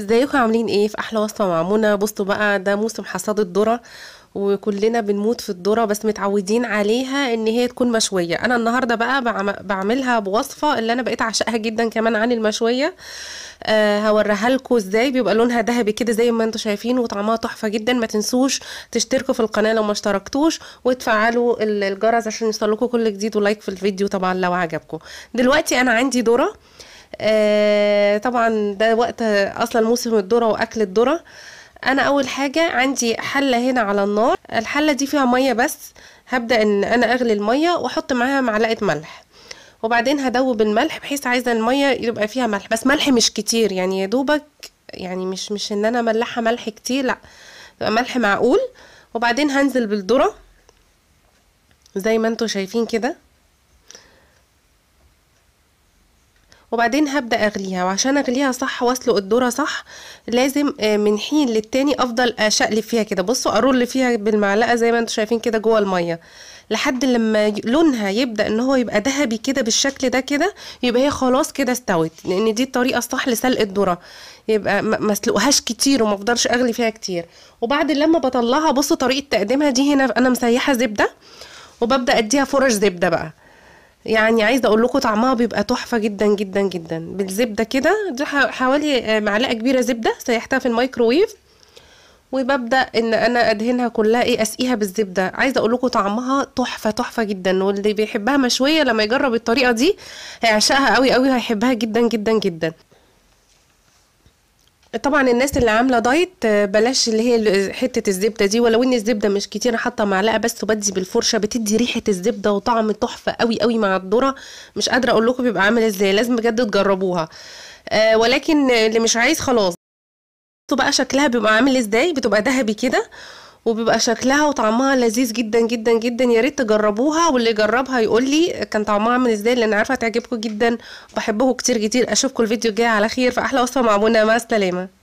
ازيكم عاملين ايه في احلى وصفه مع منى بصوا بقى ده موسم حصاد الذره وكلنا بنموت في الذره بس متعودين عليها ان هي تكون مشويه انا النهارده بقى بعملها بوصفه اللي انا بقيت عشقها جدا كمان عن المشويه آه هوريها لكم ازاي بيبقى لونها ذهبي كده زي ما انتم شايفين وطعمها تحفه جدا ما تنسوش تشتركوا في القناه لو ما اشتركتوش وتفعلوا الجرس عشان يوصل كل جديد ولايك في الفيديو طبعا لو عجبكم دلوقتي انا عندي ذره آه، طبعا ده وقت اصلا موسم الذره واكل الذره انا اول حاجه عندي حله هنا على النار الحله دي فيها ميه بس هبدا ان انا اغلي الميه واحط معاها معلقه ملح وبعدين هدوب الملح بحيث عايزه الميه يبقى فيها ملح بس ملح مش كتير يعني يا دوبك يعني مش مش ان انا ملحها ملح كتير لا يبقى ملح معقول وبعدين هنزل بالذره زي ما انتوا شايفين كده وبعدين هبدا اغليها وعشان اغليها صح واسلق الذره صح لازم آه، من حين للتاني افضل اشقلب فيها كده بصوا ارول فيها بالمعلقه زي ما انتم شايفين كده جوه الميه لحد لما لونها يبدا ان هو يبقى ذهبي كده بالشكل ده كده يبقى هي خلاص كده استوت لان دي الطريقه الصح لسلق الذره يبقى ما اسلقهاش كتير وما افضلش اغلي فيها كتير وبعد لما بطلعها بصوا طريقه تقديمها دي هنا انا مسيحه زبده وببدا اديها فرش زبده بقى يعني عايزه اقول لكم طعمها بيبقى تحفه جدا جدا جدا بالزبده كده دي حوالي آه، معلقه كبيره زبده سيحتها في الميكروويف وببدا ان انا ادهنها كلها ايه اسقيها بالزبده عايزه اقول لكم طعمها تحفه تحفه جدا واللي بيحبها مشويه لما يجرب الطريقه دي هيعشقها قوي قوي هيحبها جدا جدا جدا طبعا الناس اللي عامله دايت بلاش اللي هي حته الزبده دي ولو ان الزبده مش كتير حاطه معلقه بس وبدي بالفرشه بتدي ريحه الزبده وطعم تحفه قوي قوي مع الذره مش قادره اقول لكم بيبقى عامل ازاي لازم بجد تجربوها آه ولكن اللي مش عايز خلاص بقى شكلها بيبقى عامل ازاي بتبقى ذهبي كده وبيبقى شكلها وطعمها لذيذ جدا جدا جدا يا ريت تجربوها واللي جربها يقول لي كان طعمها عامل ازاي لان عارفه تعجبكم جدا بحبه كتير كتير اشوفكم الفيديو الجاي على خير في احلى وصفه مع منى مع السلامه